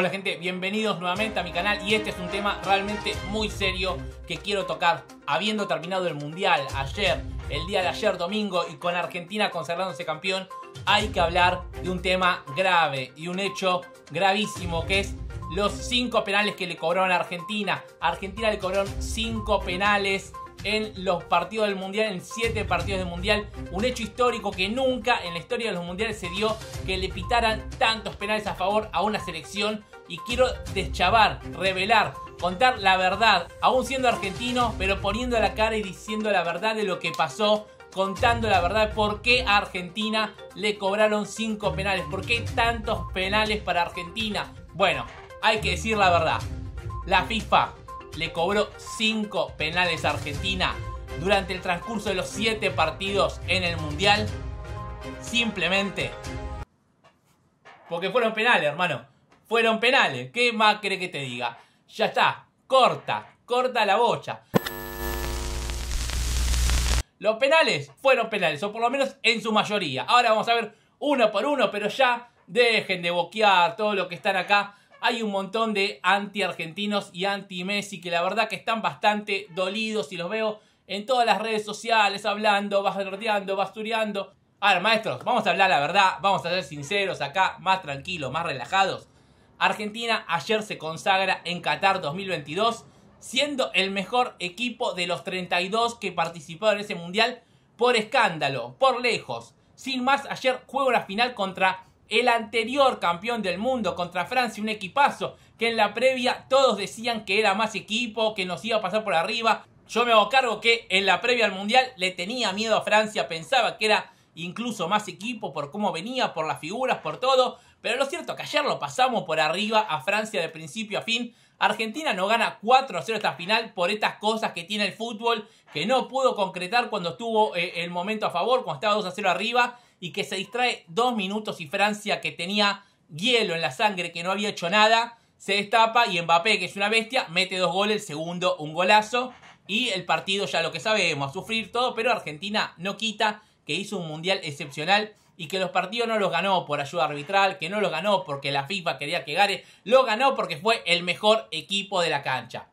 Hola gente, bienvenidos nuevamente a mi canal y este es un tema realmente muy serio que quiero tocar habiendo terminado el mundial ayer, el día de ayer domingo y con Argentina consagrándose campeón, hay que hablar de un tema grave y un hecho gravísimo que es los cinco penales que le cobraron a Argentina. A Argentina le cobraron cinco penales en los partidos del Mundial, en siete partidos del Mundial. Un hecho histórico que nunca en la historia de los Mundiales se dio que le pitaran tantos penales a favor a una selección. Y quiero deschavar, revelar, contar la verdad, aún siendo argentino, pero poniendo la cara y diciendo la verdad de lo que pasó contando la verdad por qué a Argentina le cobraron 5 penales, por qué tantos penales para Argentina. Bueno, hay que decir la verdad. La FIFA le cobró 5 penales a Argentina durante el transcurso de los 7 partidos en el Mundial. Simplemente porque fueron penales, hermano. Fueron penales. ¿Qué más cree que te diga? Ya está. Corta. Corta la bocha. Los penales fueron penales, o por lo menos en su mayoría. Ahora vamos a ver uno por uno, pero ya dejen de boquear todo lo que están acá hay un montón de anti-argentinos y anti-Messi que la verdad que están bastante dolidos y los veo en todas las redes sociales hablando, bastardeando, bastureando. Ahora, maestros, vamos a hablar la verdad, vamos a ser sinceros acá, más tranquilos, más relajados. Argentina ayer se consagra en Qatar 2022, siendo el mejor equipo de los 32 que participaron en ese mundial por escándalo, por lejos. Sin más, ayer juego la final contra el anterior campeón del mundo contra Francia, un equipazo que en la previa todos decían que era más equipo, que nos iba a pasar por arriba. Yo me hago cargo que en la previa al Mundial le tenía miedo a Francia, pensaba que era incluso más equipo por cómo venía, por las figuras, por todo. Pero lo cierto que ayer lo pasamos por arriba a Francia de principio a fin. Argentina no gana 4 a 0 esta final por estas cosas que tiene el fútbol, que no pudo concretar cuando estuvo eh, el momento a favor, cuando estaba 2 a 0 arriba y que se distrae dos minutos y Francia que tenía hielo en la sangre, que no había hecho nada, se destapa y Mbappé, que es una bestia, mete dos goles, el segundo un golazo y el partido ya lo que sabemos, a sufrir todo, pero Argentina no quita que hizo un mundial excepcional y que los partidos no los ganó por ayuda arbitral, que no los ganó porque la FIFA quería que gare, lo ganó porque fue el mejor equipo de la cancha.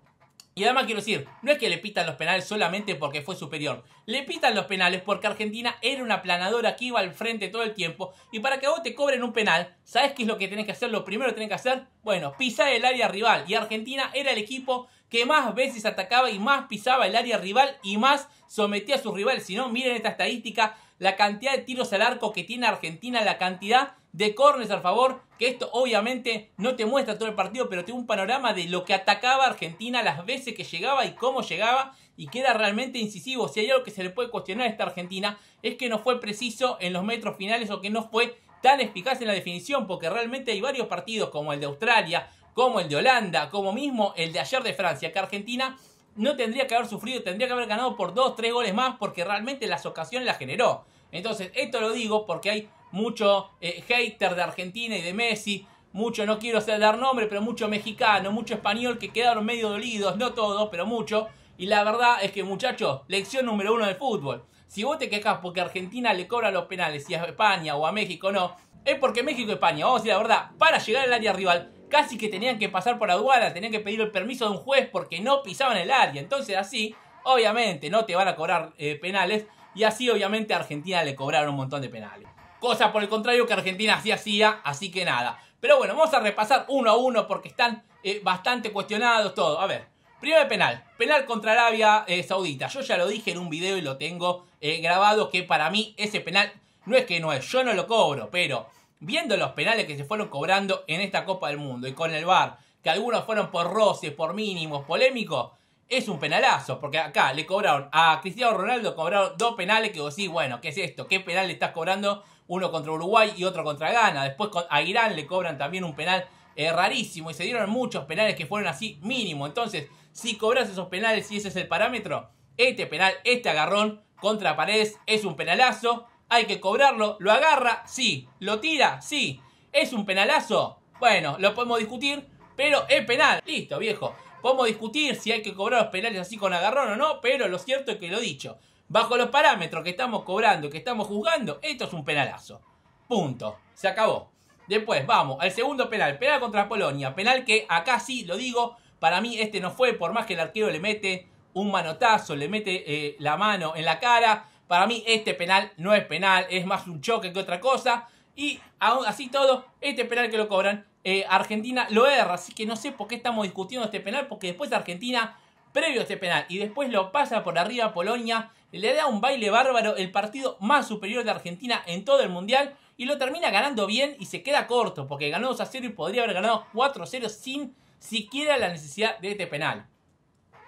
Y además quiero decir, no es que le pitan los penales solamente porque fue superior. Le pitan los penales porque Argentina era una planadora que iba al frente todo el tiempo. Y para que vos te cobren un penal, ¿sabes qué es lo que tenés que hacer? Lo primero que tenés que hacer, bueno, pisar el área rival. Y Argentina era el equipo que más veces atacaba y más pisaba el área rival y más sometía a sus rivales. Si no, miren esta estadística la cantidad de tiros al arco que tiene Argentina, la cantidad de cornes al favor, que esto obviamente no te muestra todo el partido, pero tiene un panorama de lo que atacaba Argentina, las veces que llegaba y cómo llegaba, y queda realmente incisivo. Si hay algo que se le puede cuestionar a esta Argentina, es que no fue preciso en los metros finales o que no fue tan eficaz en la definición, porque realmente hay varios partidos como el de Australia, como el de Holanda, como mismo el de ayer de Francia, que Argentina no tendría que haber sufrido, tendría que haber ganado por 2, 3 goles más porque realmente las ocasiones las generó. Entonces, esto lo digo porque hay mucho eh, hater de Argentina y de Messi, mucho, no quiero dar nombre, pero mucho mexicano, mucho español que quedaron medio dolidos, no todos, pero mucho. Y la verdad es que, muchachos, lección número uno del fútbol. Si vos te quejas porque Argentina le cobra los penales y a España o a México no, es porque México y España, vamos a decir la verdad, para llegar al área rival casi que tenían que pasar por aduana, tenían que pedir el permiso de un juez porque no pisaban el área. Entonces así, obviamente, no te van a cobrar eh, penales y así obviamente a Argentina le cobraron un montón de penales. Cosa por el contrario que Argentina sí hacía, así que nada. Pero bueno, vamos a repasar uno a uno porque están eh, bastante cuestionados todo. A ver, primer penal, penal contra Arabia eh, Saudita. Yo ya lo dije en un video y lo tengo grabado que para mí ese penal no es que no es, yo no lo cobro, pero viendo los penales que se fueron cobrando en esta Copa del Mundo y con el VAR, que algunos fueron por roces, por mínimos, polémicos, es un penalazo, porque acá le cobraron a Cristiano Ronaldo, cobraron dos penales que vos sí, bueno, ¿qué es esto? ¿Qué penal le estás cobrando? Uno contra Uruguay y otro contra Ghana. Después a Irán le cobran también un penal eh, rarísimo y se dieron muchos penales que fueron así mínimo. Entonces, si cobras esos penales y ese es el parámetro, este penal, este agarrón contra Paredes es un penalazo hay que cobrarlo, lo agarra, sí, lo tira, sí, es un penalazo, bueno, lo podemos discutir, pero es penal, listo viejo, podemos discutir si hay que cobrar los penales así con agarrón o no, pero lo cierto es que lo dicho, bajo los parámetros que estamos cobrando, que estamos juzgando, esto es un penalazo, punto, se acabó. Después, vamos, al segundo penal, penal contra Polonia, penal que acá sí, lo digo, para mí este no fue, por más que el arquero le mete un manotazo, le mete eh, la mano en la cara, para mí este penal no es penal, es más un choque que otra cosa. Y aún así todo, este penal que lo cobran, eh, Argentina lo erra. Así que no sé por qué estamos discutiendo este penal, porque después Argentina, previo a este penal, y después lo pasa por arriba a Polonia, le da un baile bárbaro, el partido más superior de Argentina en todo el Mundial, y lo termina ganando bien y se queda corto, porque ganó 2 a 0 y podría haber ganado 4 a 0 sin siquiera la necesidad de este penal.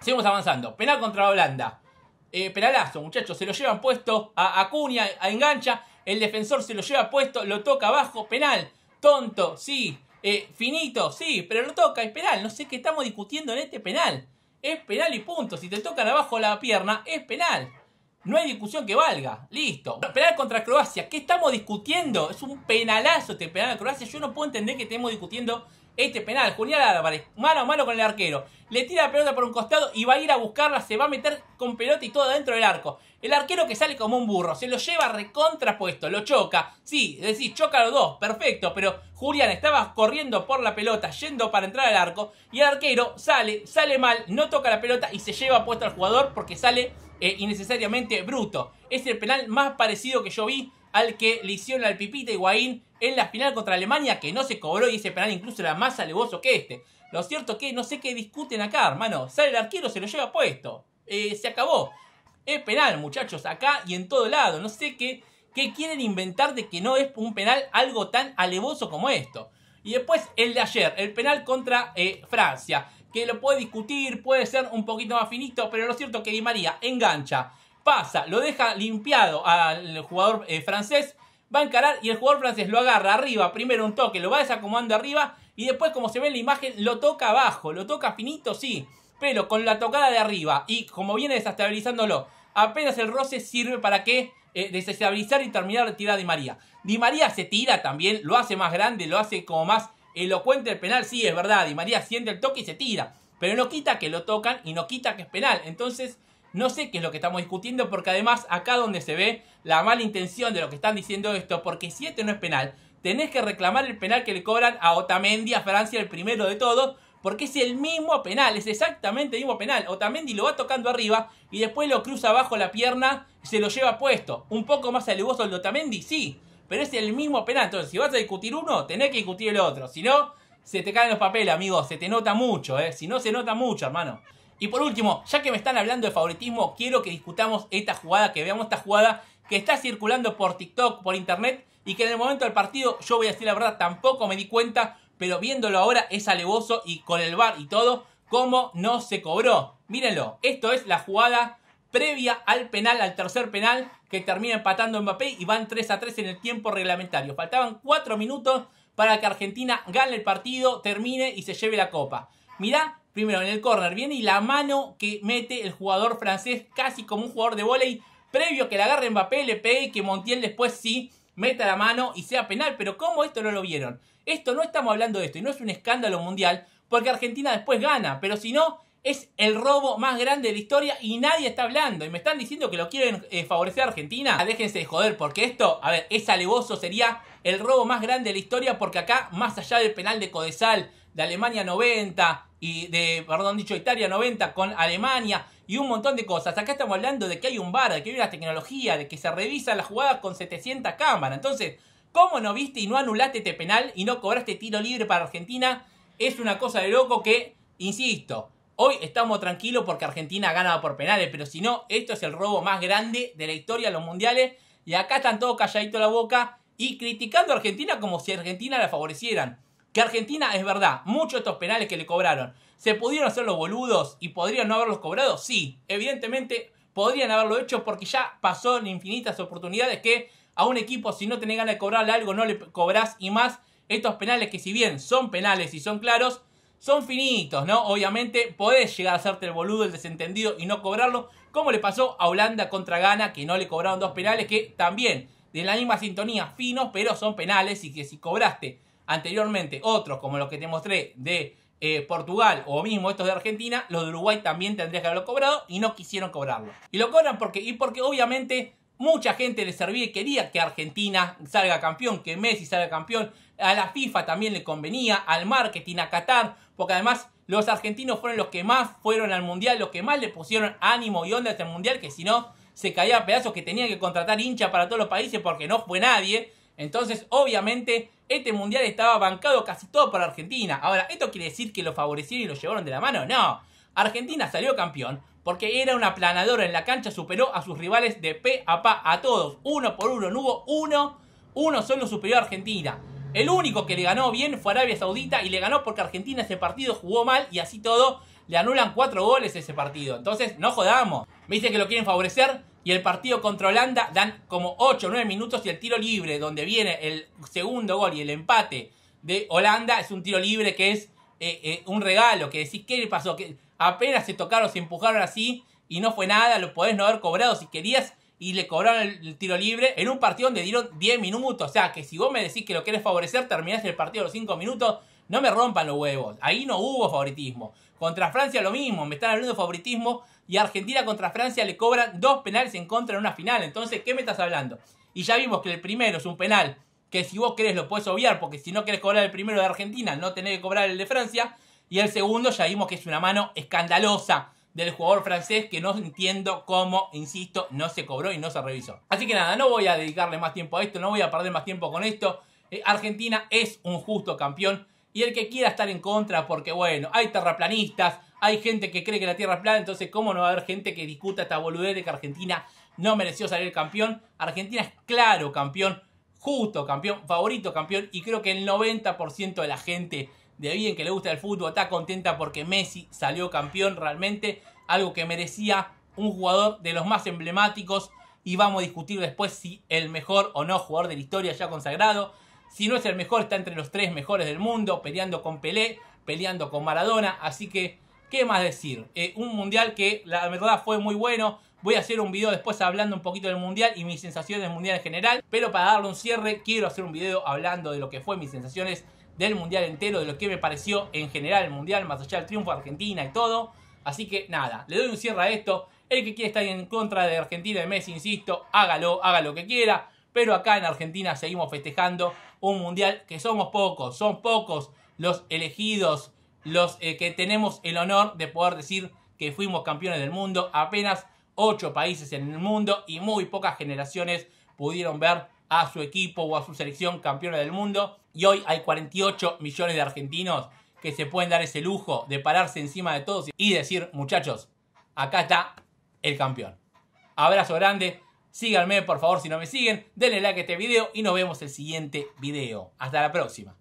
Seguimos avanzando. Penal contra Holanda. Eh, penalazo, muchachos. Se lo llevan puesto a Acuña, a engancha. El defensor se lo lleva puesto, lo toca abajo, penal. Tonto, sí. Eh, finito, sí, pero lo toca, es penal. No sé qué estamos discutiendo en este penal. Es penal y punto. Si te tocan abajo la pierna, es penal. No hay discusión que valga. Listo. Penal contra Croacia. ¿Qué estamos discutiendo? Es un penalazo este penal de Croacia. Yo no puedo entender que estemos discutiendo este penal, Julián Álvarez, mano a mano con el arquero. Le tira la pelota por un costado y va a ir a buscarla. Se va a meter con pelota y todo dentro del arco. El arquero que sale como un burro. Se lo lleva recontrapuesto. Lo choca. Sí, decís, choca los dos. Perfecto. Pero Julián estaba corriendo por la pelota, yendo para entrar al arco. Y el arquero sale, sale mal, no toca la pelota y se lleva puesto al jugador porque sale eh, innecesariamente bruto. Es el penal más parecido que yo vi al que le hicieron al Pipita Higuaín en la final contra Alemania, que no se cobró y ese penal incluso era más alevoso que este. Lo cierto que no sé qué discuten acá, hermano. Sale el arquero, se lo lleva puesto. Eh, se acabó. Es penal, muchachos, acá y en todo lado. No sé qué, qué quieren inventar de que no es un penal algo tan alevoso como esto. Y después el de ayer, el penal contra eh, Francia, que lo puede discutir, puede ser un poquito más finito, pero lo cierto que Di María engancha pasa, lo deja limpiado al jugador eh, francés, va a encarar y el jugador francés lo agarra arriba, primero un toque, lo va desacomodando arriba y después, como se ve en la imagen, lo toca abajo, lo toca finito, sí, pero con la tocada de arriba y como viene desestabilizándolo, apenas el roce sirve para que eh, desestabilizar y terminar la tirar de Di María. Di María se tira también, lo hace más grande, lo hace como más elocuente el penal, sí, es verdad, Di María siente el toque y se tira, pero no quita que lo tocan y no quita que es penal, entonces no sé qué es lo que estamos discutiendo porque además acá donde se ve la mala intención de lo que están diciendo esto, porque si este no es penal, tenés que reclamar el penal que le cobran a Otamendi, a Francia, el primero de todos, porque es el mismo penal, es exactamente el mismo penal. Otamendi lo va tocando arriba y después lo cruza abajo la pierna, y se lo lleva puesto. Un poco más saludoso el de Otamendi, sí, pero es el mismo penal. Entonces, si vas a discutir uno, tenés que discutir el otro. Si no, se te caen los papeles, amigos se te nota mucho, ¿eh? Si no, se nota mucho, hermano. Y por último, ya que me están hablando de favoritismo, quiero que discutamos esta jugada, que veamos esta jugada que está circulando por TikTok, por internet, y que en el momento del partido, yo voy a decir la verdad, tampoco me di cuenta, pero viéndolo ahora es alevoso y con el bar y todo, cómo no se cobró. Mírenlo, esto es la jugada previa al penal, al tercer penal, que termina empatando Mbappé y van 3 a 3 en el tiempo reglamentario. Faltaban 4 minutos para que Argentina gane el partido, termine y se lleve la copa. Mirá Primero en el córner viene y la mano que mete el jugador francés casi como un jugador de volei. Previo que la agarre Mbappé, le pegue y que Montiel después sí meta la mano y sea penal. Pero ¿cómo esto no lo vieron? Esto no estamos hablando de esto y no es un escándalo mundial porque Argentina después gana. Pero si no, es el robo más grande de la historia y nadie está hablando. Y me están diciendo que lo quieren eh, favorecer a Argentina. Ah, déjense de joder, porque esto, a ver, es alevoso, sería el robo más grande de la historia, porque acá, más allá del penal de Codesal, de Alemania 90 y de, perdón, dicho Italia 90 con Alemania y un montón de cosas. Acá estamos hablando de que hay un bar, de que hay una tecnología, de que se revisa la jugada con 700 cámaras. Entonces, ¿cómo no viste y no anulaste este penal y no cobraste tiro libre para Argentina? Es una cosa de loco que, insisto, hoy estamos tranquilos porque Argentina ha ganado por penales, pero si no, esto es el robo más grande de la historia de los mundiales. Y acá están todos calladitos la boca y criticando a Argentina como si Argentina la favorecieran. Que Argentina, es verdad, muchos de estos penales que le cobraron, ¿se pudieron hacer los boludos y podrían no haberlos cobrado? Sí, evidentemente podrían haberlo hecho porque ya pasó en infinitas oportunidades que a un equipo si no tenés ganas de cobrarle algo no le cobrás y más estos penales que si bien son penales y son claros, son finitos, ¿no? Obviamente podés llegar a hacerte el boludo, el desentendido y no cobrarlo, como le pasó a Holanda contra Ghana, que no le cobraron dos penales, que también de la misma sintonía, finos, pero son penales y que si cobraste anteriormente, otros como los que te mostré de eh, Portugal o mismo estos de Argentina, los de Uruguay también tendrías que haberlo cobrado y no quisieron cobrarlo. Y lo cobran porque, y porque obviamente mucha gente le servía quería que Argentina salga campeón, que Messi salga campeón. A la FIFA también le convenía, al marketing, a Qatar, porque además los argentinos fueron los que más fueron al mundial, los que más le pusieron ánimo y onda al este mundial, que si no se caía a pedazos, que tenía que contratar hincha para todos los países porque no fue nadie. Entonces, obviamente, este mundial estaba bancado casi todo por Argentina. Ahora, ¿esto quiere decir que lo favorecieron y lo llevaron de la mano? No. Argentina salió campeón porque era una planadora en la cancha, superó a sus rivales de p a p a todos, uno por uno, no hubo uno, uno solo superior a Argentina. El único que le ganó bien fue Arabia Saudita y le ganó porque Argentina ese partido jugó mal y así todo le anulan cuatro goles ese partido. Entonces, no jodamos. Me dicen que lo quieren favorecer y el partido contra Holanda dan como 8 o 9 minutos y el tiro libre, donde viene el segundo gol y el empate de Holanda, es un tiro libre que es eh, eh, un regalo, que decís, ¿qué le pasó? Que apenas se tocaron, se empujaron así y no fue nada, lo podés no haber cobrado si querías y le cobraron el, tiro libre en un partido donde dieron 10 minutos, o sea que si vos me decís que lo querés favorecer, terminás el partido a los 5 minutos, no me rompan los huevos. Ahí no hubo favoritismo. Contra Francia lo mismo. Me están hablando de favoritismo. Y Argentina contra Francia le cobran dos penales en contra en una final. Entonces, ¿qué me estás hablando? Y ya vimos que el primero es un penal. Que si vos querés lo puedes obviar. Porque si no querés cobrar el primero de Argentina, no tenés que cobrar el de Francia. Y el segundo ya vimos que es una mano escandalosa del jugador francés que no entiendo cómo, insisto, no se cobró y no se revisó. Así que nada, no voy a dedicarle más tiempo a esto, no voy a perder más tiempo con esto. Eh, Argentina es un justo campeón. Y el que quiera estar en contra, porque bueno, hay terraplanistas, hay gente que cree que la Tierra es plana, entonces cómo no va a haber gente que discuta esta boludez de que Argentina no mereció salir campeón. Argentina es claro campeón, justo campeón, favorito campeón, y creo que el 90% de la gente de bien que le gusta el fútbol está contenta porque Messi salió campeón realmente, algo que merecía un jugador de los más emblemáticos y vamos a discutir después si el mejor o no jugador de la historia ya consagrado. Si no es el mejor, está entre los tres mejores del mundo, peleando con Pelé, peleando con Maradona. Así que, ¿qué más decir? Eh, un mundial que la verdad fue muy bueno. Voy a hacer un video después hablando un poquito del mundial y mis sensaciones del mundial en general. Pero para darle un cierre, quiero hacer un video hablando de lo que fue mis sensaciones del mundial entero, de lo que me pareció en general el mundial, más allá del triunfo de Argentina y todo. Así que nada, le doy un cierre a esto. El que quiera estar en contra de Argentina de Messi, insisto, hágalo, haga lo que quiera. Pero acá en Argentina seguimos festejando un mundial que somos pocos, son pocos los elegidos, los eh, que tenemos el honor de poder decir que fuimos campeones del mundo. Apenas 8 países en el mundo y muy pocas generaciones pudieron ver a su equipo o a su selección campeona del mundo. Y hoy hay 48 millones de argentinos que se pueden dar ese lujo de pararse encima de todos y decir, muchachos, acá está el campeón. Abrazo grande, Síganme, por favor, si no me siguen. Denle like a este video y nos vemos el siguiente video. Hasta la próxima.